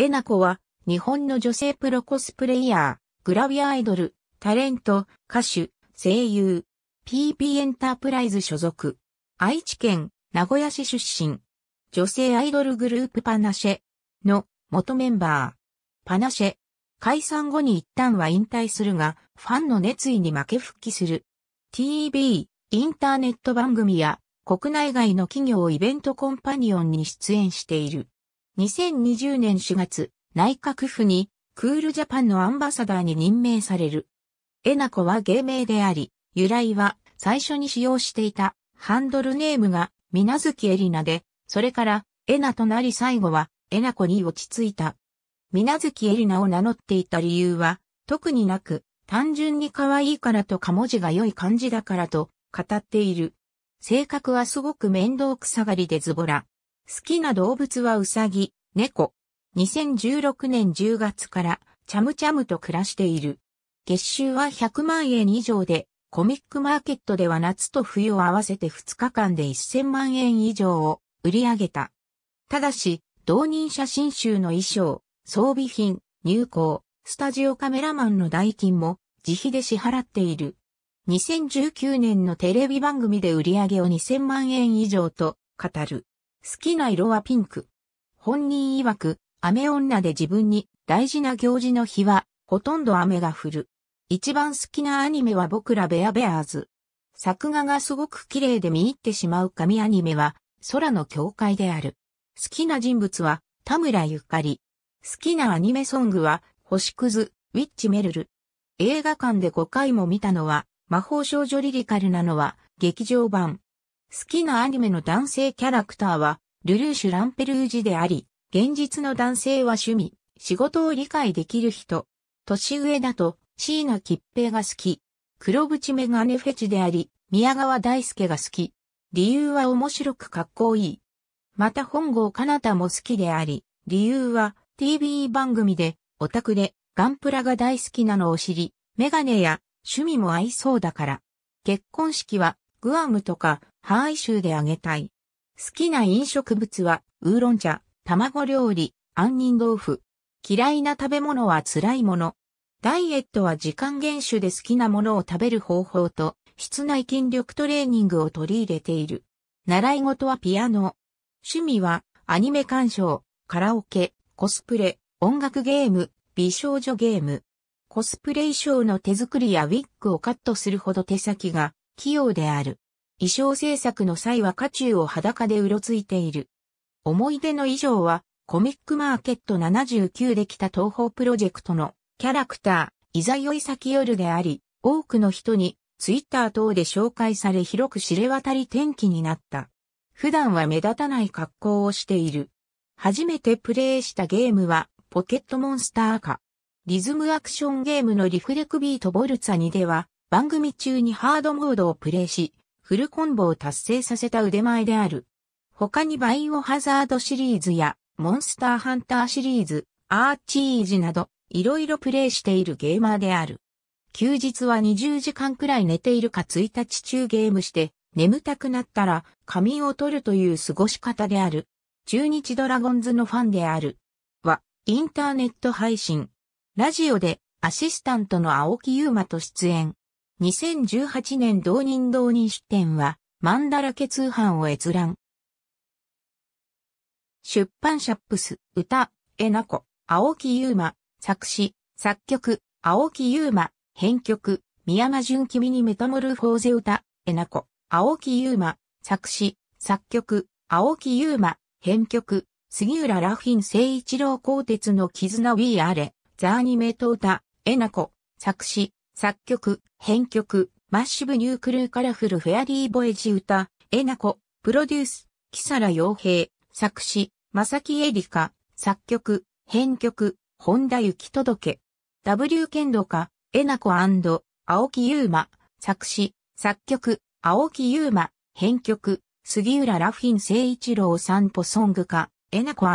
えなこは、日本の女性プロコスプレイヤー、グラビアアイドル、タレント、歌手、声優、PP エンタープライズ所属。愛知県名古屋市出身。女性アイドルグループパナシェの元メンバー。パナシェ。解散後に一旦は引退するが、ファンの熱意に負け復帰する。TV、インターネット番組や国内外の企業イベントコンパニオンに出演している。2020年4月、内閣府にクールジャパンのアンバサダーに任命される。えなこは芸名であり、由来は最初に使用していたハンドルネームがみなずきえりなで、それからえなとなり最後はえなこに落ち着いた。みなずきえりなを名乗っていた理由は特になく、単純に可愛いからとか文字が良い感じだからと語っている。性格はすごく面倒くさがりでズボラ。好きな動物はウサギ、猫。2016年10月からチャムチャムと暮らしている。月収は100万円以上で、コミックマーケットでは夏と冬を合わせて2日間で1000万円以上を売り上げた。ただし、同人写真集の衣装、装備品、入稿、スタジオカメラマンの代金も自費で支払っている。2019年のテレビ番組で売り上げを2000万円以上と語る。好きな色はピンク。本人曰く、雨女で自分に大事な行事の日は、ほとんど雨が降る。一番好きなアニメは僕らベアベアーズ。作画がすごく綺麗で見入ってしまう神アニメは、空の境界である。好きな人物は、田村ゆかり。好きなアニメソングは、星屑、ウィッチメルル。映画館で5回も見たのは、魔法少女リリカルなのは、劇場版、好きなアニメの男性キャラクターは、ルルーシュ・ランペルージであり、現実の男性は趣味、仕事を理解できる人。年上だと、ーキッペイが好き。黒縁メガネフェチであり、宮川大輔が好き。理由は面白くかっこいい。また本郷かなたも好きであり、理由は TV 番組で、オタクで、ガンプラが大好きなのを知り、メガネや趣味も合いそうだから。結婚式は、グアムとかハーイ州であげたい。好きな飲食物は、ウーロン茶、卵料理、杏仁豆腐。嫌いな食べ物は辛いもの。ダイエットは時間厳守で好きなものを食べる方法と、室内筋力トレーニングを取り入れている。習い事はピアノ。趣味は、アニメ鑑賞、カラオケ、コスプレ、音楽ゲーム、美少女ゲーム。コスプレ衣装の手作りやウィッグをカットするほど手先が器用である。衣装制作の際は家中を裸でうろついている。思い出の衣装は、コミックマーケット79できた東方プロジェクトのキャラクター、いざよい先夜であり、多くの人にツイッター等で紹介され広く知れ渡り転機になった。普段は目立たない格好をしている。初めてプレイしたゲームはポケットモンスターか。リズムアクションゲームのリフレクビートボルツァ2では番組中にハードモードをプレイし、フルコンボを達成させた腕前である。他にバイオハザードシリーズやモンスターハンターシリーズ、アーチージなど、いろいろプレイしているゲーマーである。休日は20時間くらい寝ているか1日中ゲームして、眠たくなったら仮眠を取るという過ごし方である。中日ドラゴンズのファンである。は、インターネット配信。ラジオでアシスタントの青木優馬と出演。2018年同人同人出展は、漫だらけ通販を閲覧。出版社ップス、歌、えなこ、青木優馬、作詞、作曲、青木優馬、編曲、宮間純君にメタモルフォーゼ歌、えなこ、青木優馬、作詞、作曲、青木優馬、編曲、杉浦ラフィン誠一郎鋼鉄の絆ウィーアレ、ザーニメト歌、えなこ、作詞、作曲、編曲、マッシブニュークルーカラフルフェアリーボエジ歌、えなこ、プロデュース、木更洋平、作詞、正木エリカ、作曲、編曲、本田幸届。W 剣道家、えなこ青木優馬、作詞、作曲、青木優馬、編曲、杉浦ラフィン聖一郎散歩ソング家、えなこ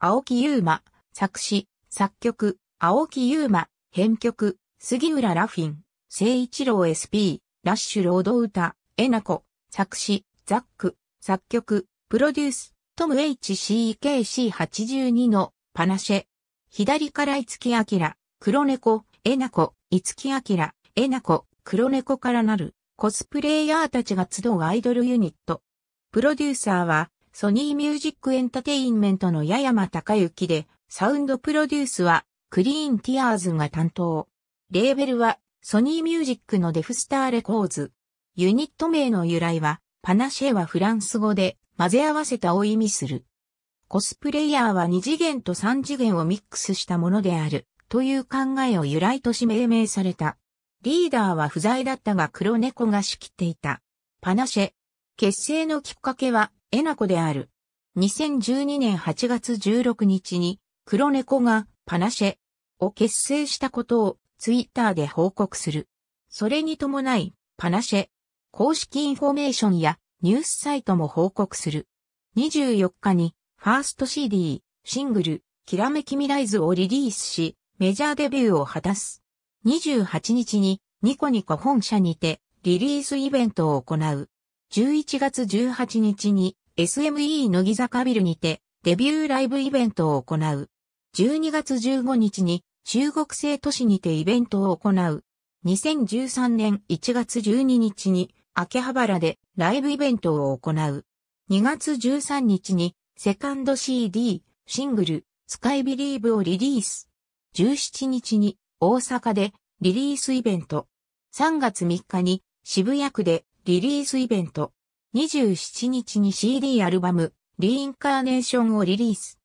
青木優馬、作詞、作曲、青木優馬、編曲、杉浦ラフィン、聖一郎 SP、ラッシュロード歌、えなこ、作詞、ザック、作曲、プロデュース、トム HCKC82 のパナシェ。左から五木明、黒猫、えなこ、五木明、えなこ、黒猫からなる、コスプレイヤーたちが集うアイドルユニット。プロデューサーは、ソニーミュージックエンタテインメントの八山隆之で、サウンドプロデュースは、クリーンティアーズが担当。レーベルはソニーミュージックのデフスターレコーズ。ユニット名の由来は、パナシェはフランス語で混ぜ合わせたを意味する。コスプレイヤーは2次元と3次元をミックスしたものであるという考えを由来とし命名された。リーダーは不在だったが黒猫が仕切っていた。パナシェ。結成のきっかけはエナコである。2012年8月16日に黒猫がパナシェを結成したことをツイッターで報告する。それに伴い、パナシェ、公式インフォメーションやニュースサイトも報告する。24日に、ファースト CD、シングル、きらめきライズをリリースし、メジャーデビューを果たす。28日に、ニコニコ本社にて、リリースイベントを行う。11月18日に、SME 乃木坂ビルにて、デビューライブイベントを行う。12月15日に、中国製都市にてイベントを行う。2013年1月12日に秋葉原でライブイベントを行う。2月13日にセカンド CD シングルスカイビリーブをリリース。17日に大阪でリリースイベント。3月3日に渋谷区でリリースイベント。27日に CD アルバムリインカーネーションをリリース。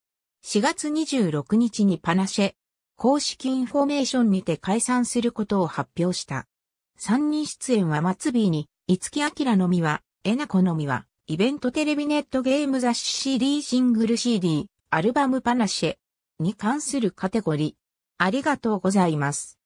4月26日にパナシェ公式インフォメーションにて解散することを発表した。3人出演は末尾に、五木明のみは、えなこのみは、イベントテレビネットゲーム雑誌 CD シングル CD、アルバムパナシェに関するカテゴリー。ありがとうございます。